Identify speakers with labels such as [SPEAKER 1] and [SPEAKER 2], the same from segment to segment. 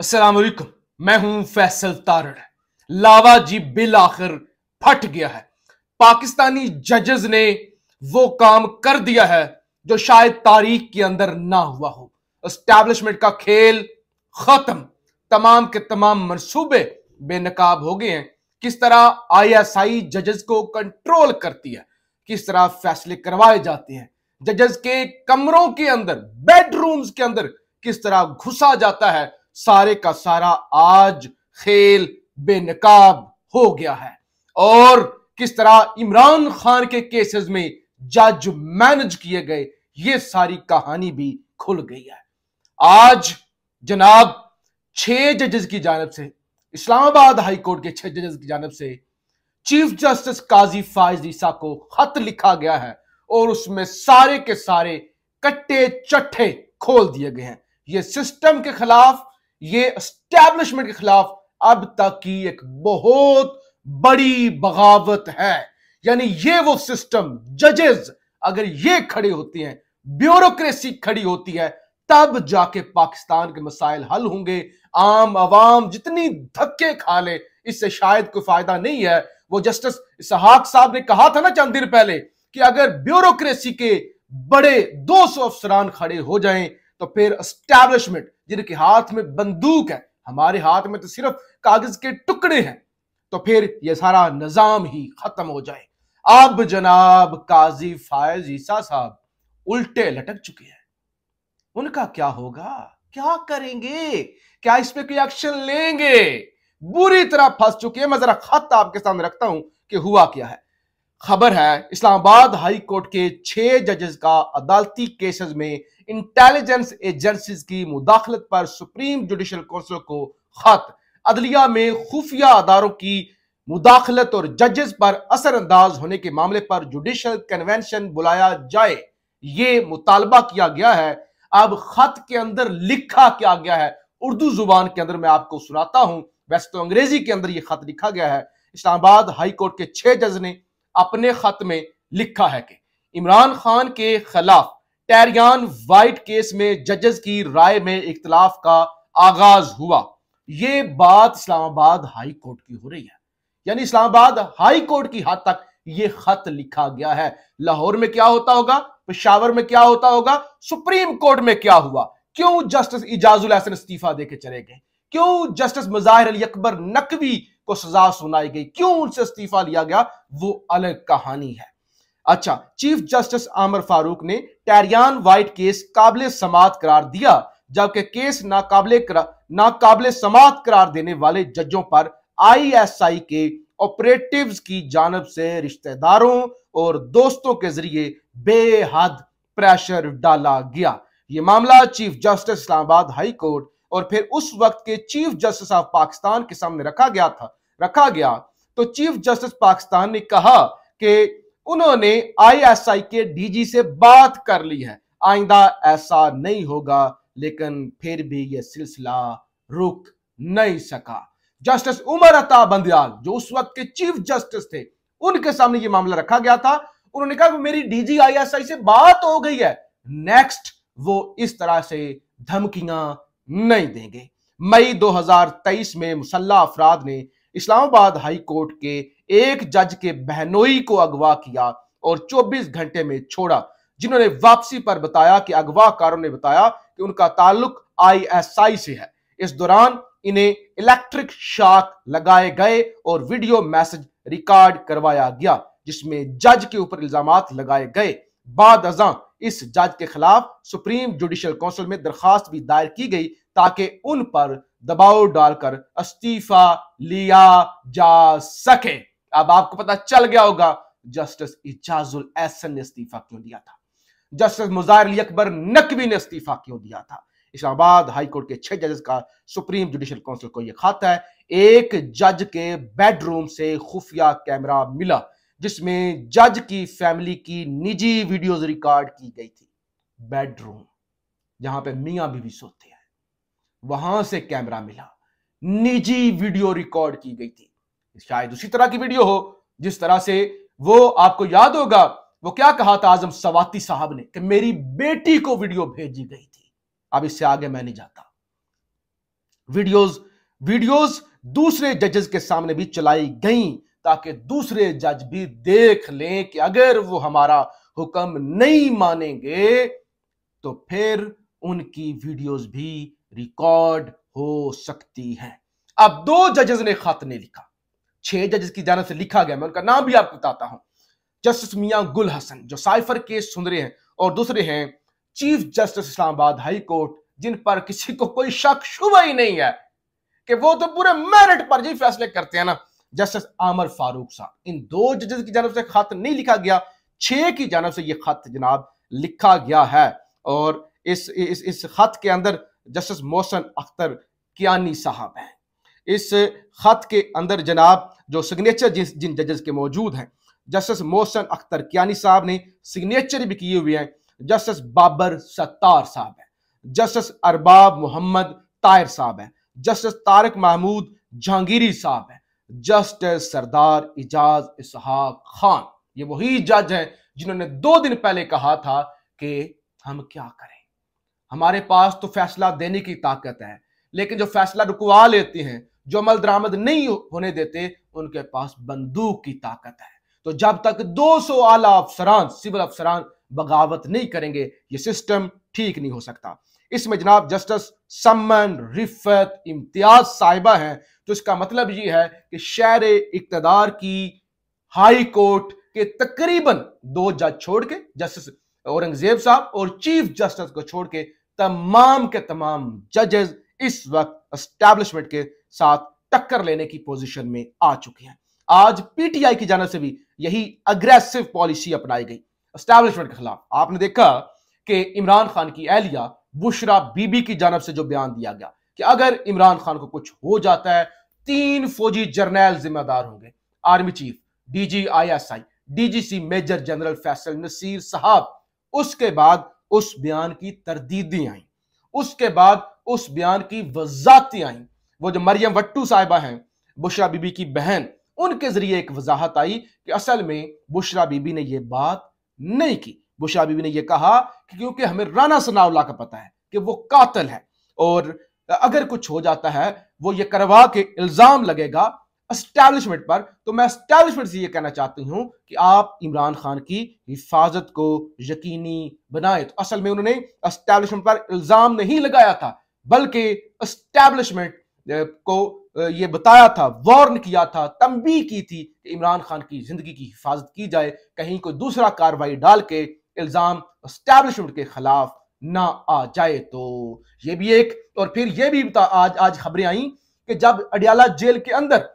[SPEAKER 1] असलकुम मैं हूं फैसल तारड़ लावा जी बिल आखिर फट गया है पाकिस्तानी जजेस ने वो काम कर दिया है जो शायद तारीख के अंदर ना हुआ हो इस्टेब्लिशमेंट का खेल खत्म तमाम के तमाम मनसूबे बेनकाब हो गए हैं किस तरह आईएसआई जजेस को कंट्रोल करती है किस तरह फैसले करवाए जाते हैं जजेस के कमरों के अंदर बेडरूम्स के अंदर किस तरह घुसा जाता है सारे का सारा आज खेल बेनकाब हो गया है और किस तरह इमरान खान के केसेस में जज मैनेज किए गए ये सारी कहानी भी खुल गई है आज जनाब छह जजेस की जानब से इस्लामाबाद हाई कोर्ट के छह जजेस की जानब से चीफ जस्टिस काजी फायज ईसा को खत लिखा गया है और उसमें सारे के सारे कट्टे चट्टे खोल दिए गए हैं यह सिस्टम के खिलाफ ये एस्टेब्लिशमेंट के खिलाफ अब तक की एक बहुत बड़ी बगावत है यानी ये वो सिस्टम जजेस अगर ये खड़े होते हैं ब्यूरोक्रेसी खड़ी होती है तब जाके पाकिस्तान के मसाइल हल होंगे आम आवाम जितनी धक्के खा ले इससे शायद कोई फायदा नहीं है वो जस्टिस इसहाक साहब ने कहा था ना चंद दिन पहले कि अगर ब्यूरोक्रेसी के बड़े 200 अफसरान खड़े हो जाएं तो फिर एस्टैब्लिशमेंट जिनके हाथ में बंदूक है हमारे हाथ में तो सिर्फ कागज के टुकड़े हैं तो फिर यह सारा निजाम ही खत्म हो जाए अब जनाब काजी फायज ईसा साहब उल्टे लटक चुके हैं उनका क्या होगा क्या करेंगे क्या इस पर कोई एक्शन लेंगे बुरी तरह फंस चुके हैं मैं जरा खत आपके सामने रखता हूं कि हुआ क्या है खबर है इस्लामाबाद हाई कोर्ट के छह जजेस का अदालती केसेस में इंटेलिजेंस एजेंसीज की मुदाखलत पर सुप्रीम जुडिशल काउंसिल को खत अदलिया में खुफिया अदारों की मुदाखलत और जजेस पर असरअंदाज होने के मामले पर जुडिशल कन्वेंशन बुलाया जाए ये मुतालबा किया गया है अब खत के अंदर लिखा क्या गया है उर्दू जुबान के अंदर मैं आपको सुनाता हूं वैसे तो अंग्रेजी के अंदर यह खत लिखा गया है इस्लामाबाद हाईकोर्ट के छह जज ने अपने खत में लिखा है कि इमरान खान के खिलाफ टैरियान वाइट केस में जजेस की राय में इख्तलाफ का आगाज हुआ ये बात इस्लामाबाद हाई कोर्ट की हो रही है यानी इस्लामाबाद हाई कोर्ट की हद तक ये खत लिखा गया है लाहौर में क्या होता होगा पेशावर में क्या होता होगा सुप्रीम कोर्ट में क्या हुआ क्यों जस्टिस इजाजुल हसन इस्तीफा देके चले गए क्यों जस्टिस मजाहिर अली अकबर नकवी को सजा सुनाई गई क्यों उनसे इस्तीफा लिया गया वो अलग कहानी है अच्छा चीफ जस्टिस आमर फारूक ने टैरियान वाइट केस काबिल समात करार दिया जबकि केस नाकाबले नाकाबले समात करार देने वाले जजों पर आईएसआई के ऑपरेटिव्स की जानब से रिश्तेदारों और दोस्तों के जरिए बेहद प्रेशर डाला गया ये मामला chief justice Islamabad high court और फिर उस वक्त के चीफ जस्टिस ऑफ पाकिस्तान के सामने रखा गया था रखा गया तो चीफ जस्टिस पाकिस्तान ने कहा कि उन्होंने आईएसआई के डीजी से बात कर ली है आइंदा ऐसा नहीं होगा लेकिन फिर भी यह सिलसिला रुक नहीं सका जस्टिस उमर अता बंदयाल जो उस वक्त के चीफ जस्टिस थे उनके सामने यह मामला रखा गया था उन्होंने कहा मेरी डीजी आईएसआई से बात हो गई है नेक्स्ट वो इस तरह से धमकियां नहीं देंगे मई 2023 में मुसल्ला अफराद ने इस्लामाबाद हाई कोर्ट के एक जज के बहनोई को अगवा किया और 24 घंटे में छोड़ा जिन्होंने वापसी पर बताया कि अगवाकारों ने बताया कि उनका ताल्लुक आईएसआई से है इस दौरान इन्हें इलेक्ट्रिक शॉक लगाए गए और वीडियो मैसेज रिकॉर्ड करवाया गया जिसमें जज के ऊपर इल्जाम लगाए गए बाद अजा इस जज के खिलाफ सुप्रीम जुडिशियल काउंसिल में दरखास्त भी दायर की गई ताकि उन पर दबाव डालकर इस्तीफा लिया जा सके अब आपको पता चल गया होगा जस्टिस इजाजुल एहसन ने इस्तीफा क्यों दिया था जस्टिस मुजाहिर अली अकबर नकवी ने इस्तीफा क्यों दिया था इस्लामाबाद हाईकोर्ट के छह जजेस का सुप्रीम जुडिशियल काउंसिल को यह खाता है एक जज के बेडरूम से खुफिया कैमरा मिला जिसमें जज की फैमिली की निजी वीडियोस रिकॉर्ड की गई थी बेडरूम जहां पे मियां बीवी सोते हैं वहां से कैमरा मिला निजी वीडियो रिकॉर्ड की गई थी शायद उसी तरह की वीडियो हो जिस तरह से वो आपको याद होगा वो क्या कहा था आजम सवाती साहब ने कि मेरी बेटी को वीडियो भेजी गई थी अब इससे आगे मैं नहीं जाता वीडियोस वीडियोस दूसरे जजेस के सामने भी चलाई गई ताकि दूसरे जज भी देख लें कि अगर वो हमारा हुक्म नहीं मानेंगे तो फिर उनकी वीडियोस भी रिकॉर्ड हो सकती हैं अब दो जजेस ने खत नहीं लिखा छह जजेस की जानब से लिखा गया मैं उनका नाम भी आपको बताता हूं जस्टिस मियां गुल हसन जो साइफर केस सुन रहे हैं और दूसरे हैं chief justice Islamabad high court जिन पर किसी को कोई शक शुभ ही नहीं है कि वो तो पूरे मेरिट पर ही फैसले करते हैं ना जस्टिस आमर फारूक साहब इन दो जजेस की जानब से खत नहीं लिखा गया छह की जानब से यह खत जनाब लिखा गया है और इस इस इस खत के अंदर जस्टिस मोहसन अख्तर कियानी साहब हैं इस खत के अंदर जनाब जो सिग्नेचर जिस जिन जजेस के मौजूद हैं जस्टिस मोहसन अख्तर कियानी साहब ने सिग्नेचर भी किए हुए हैं जस्टिस बाबर सत्तार साहब हैं जस्टिस अरबाब मोहम्मद तायर साहब हैं जस्टिस तारक महमूद जहांगीरी साहब हैं जस्टिस सरदार इजाज इसहाक खान ये वही जज हैं जिन्होंने दो दिन पहले कहा था कि हम क्या करें हमारे पास तो फैसला देने की ताकत है लेकिन जो फैसला रुकवा लेते हैं जो अमल दरामद नहीं होने देते उनके पास बंदूक की ताकत है तो जब तक 200 आला अफसरान सिविल अफसरान बगावत नहीं करेंगे ये सिस्टम ठीक नहीं हो सकता इसमें जनाब जस्टिस सम्मन रिफत इम्तियाज साहिबा हैं तो इसका मतलब ये है कि शहर इकतदार की हाई कोर्ट के तकरीबन दो जज छोड़ के जस्टिस औरंगजेब साहब और चीफ जस्टिस को छोड़ के तमाम के तमाम जजेस इस वक्त एस्टेब्लिशमेंट के साथ टक्कर लेने की पोजीशन में आ चुके हैं आज पीटीआई की जानव से भी यही अग्रेसिव पॉलिसी अपनाई गई एस्टेब्लिशमेंट के खिलाफ आपने देखा कि इमरान खान की एहलिया बुशरा बीबी की जानव से जो बयान दिया गया कि अगर इमरान खान को कुछ हो जाता है तीन फौजी जर्नैल जिम्मेदार होंगे army chief DG ISI DGC major general Faisal Naseer साहब उसके बाद उस बयान की तरदीदी आई उसके बाद उस बयान की वजाती आई वो जो मरियम वट्टू साहिबा हैं बुशरा बीबी की बहन उनके जरिए एक वजाहत आई कि असल में बुशरा बीबी ने यह बात नहीं की बुशरा बीबी ने यह कहा कि क्योंकि हमें राना सनाउल्ला का पता है कि वो कातल है और अगर कुछ हो जाता है वो ये करवा के इल्जाम लगेगा अस्टैब्लिशमेंट पर तो मैं अस्टैब्लिशमेंट से ये कहना चाहती हूं कि आप इमरान खान की हिफाजत को यकीनी बनाए तो असल में उन्होंने अस्टैब्लिशमेंट पर इल्जाम नहीं लगाया था बल्कि अस्टैब्लिशमेंट को ये बताया था वार्न किया था तंबी की थी कि इमरान खान की जिंदगी की हिफाजत की जाए कहीं कोई दूसरा कार्रवाई डाल के इल्जाम अस्टैब्लिशमेंट के खिलाफ ना आ जाए तो ये भी एक और फिर ये भी आज आज खबरें आई कि जब अडियाला जेल के अंदर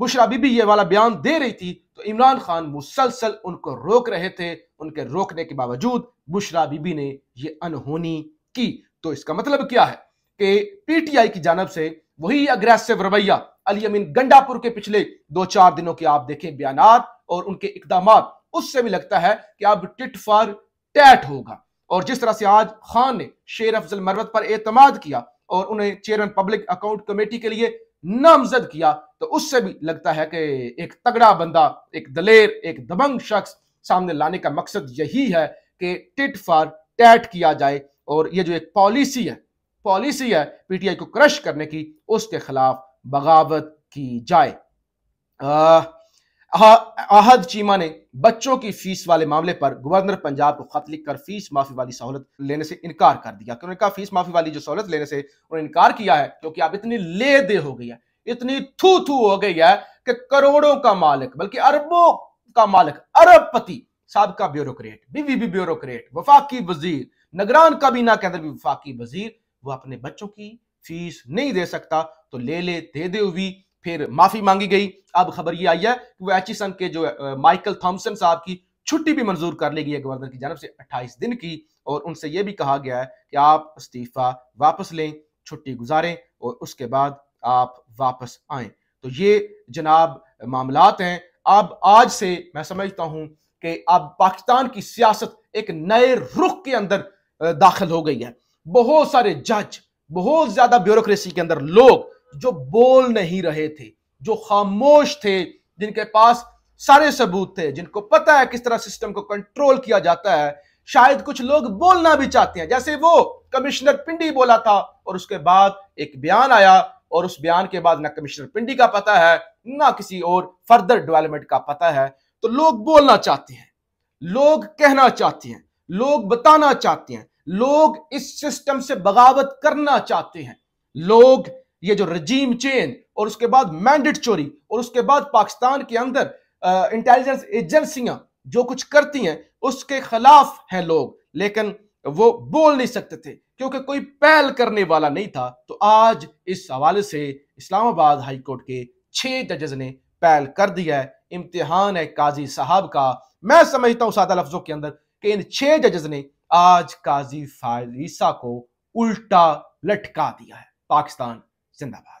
[SPEAKER 1] बुशरा बीबी ये वाला बयान दे रही थी तो इमरान खान मुसलसल उनको रोक रहे थे उनके रोकने के बावजूद बुशरा बीबी ने यह अनहोनी की तो इसका मतलब क्या है कि पीटीआई की जानब से वही अग्रेसिव रवैया अली अमीन गंडापुर के पिछले दो चार दिनों के आप देखें बयान और उनके इकदाम उससे भी लगता है कि अब टिट फॉर टैट होगा और जिस तरह से आज खान ने शेर अफजल मरवत पर एतमाद किया और उन्हें चेयरमैन पब्लिक अकाउंट कमेटी के लिए नामजद किया तो उससे भी लगता है कि एक तगड़ा बंदा एक दलेर एक दबंग शख्स सामने लाने का मकसद यही है कि टिट फॉर टैट किया जाए और ये जो एक पॉलिसी है पॉलिसी है पीटीआई को क्रश करने की उसके खिलाफ बगावत की जाए आ, अहद चीमा ने बच्चों की फीस वाले मामले पर गवर्नर पंजाब को खत लिखकर फीस माफी वाली सहूलत लेने से इनकार कर दिया उन्होंने कहा फीस माफी वाली जो सहूलत लेने से उन्होंने इनकार किया है क्योंकि आप इतनी ले दे हो गई है इतनी थू थू हो गई है कि करोड़ों का मालिक बल्कि अरबों का मालिक अरबपति सबका ब्यूरोक्रेट बीवीबी ब्यूरोक्रेट वफाकी वजीर नगरान काबीना के अंदर भी वफाकी वजीर वो अपने बच्चों की फीस नहीं दे सकता तो ले ले दे दे हुई फिर माफी मांगी गई अब खबर ये आई है कि वो एचिसन के जो माइकल थॉम्सन साहब की छुट्टी भी मंजूर कर ली गई है गवर्नर की जानव से 28 दिन की और उनसे ये भी कहा गया है कि आप इस्तीफा वापस लें छुट्टी गुजारें और उसके बाद आप वापस आए तो ये जनाब मामलात हैं अब आज से मैं समझता हूं कि अब पाकिस्तान की सियासत एक नए रुख के अंदर दाखिल हो गई है बहुत सारे जज बहुत ज्यादा ब्यूरोक्रेसी के अंदर लोग जो बोल नहीं रहे थे जो खामोश थे जिनके पास सारे सबूत थे जिनको पता है किस तरह सिस्टम को कंट्रोल किया जाता है शायद कुछ लोग बोलना भी चाहते हैं जैसे वो कमिश्नर पिंडी बोला था और उसके बाद एक बयान आया और उस बयान के बाद ना कमिश्नर पिंडी का पता है ना किसी और फर्दर डेवलपमेंट का पता है तो लोग बोलना चाहते हैं लोग कहना चाहते हैं लोग बताना चाहते हैं लोग इस सिस्टम से बगावत करना चाहते हैं लोग ये जो रजीम चेंज और उसके बाद मैंडेट चोरी और उसके बाद पाकिस्तान के अंदर इंटेलिजेंस एजेंसियां जो कुछ करती हैं उसके खिलाफ हैं लोग लेकिन वो बोल नहीं सकते थे क्योंकि कोई पहल करने वाला नहीं था तो आज इस हवाले से इस्लामाबाद हाईकोर्ट के छह जजेज ने पहल कर दिया है इम्तिहान है काजी साहब का मैं समझता हूं सादा लफ्जों के अंदर कि इन छह जजेज ने आज काजी फारिसा को उल्टा लटका दिया है पाकिस्तान ရှင်းတာပါ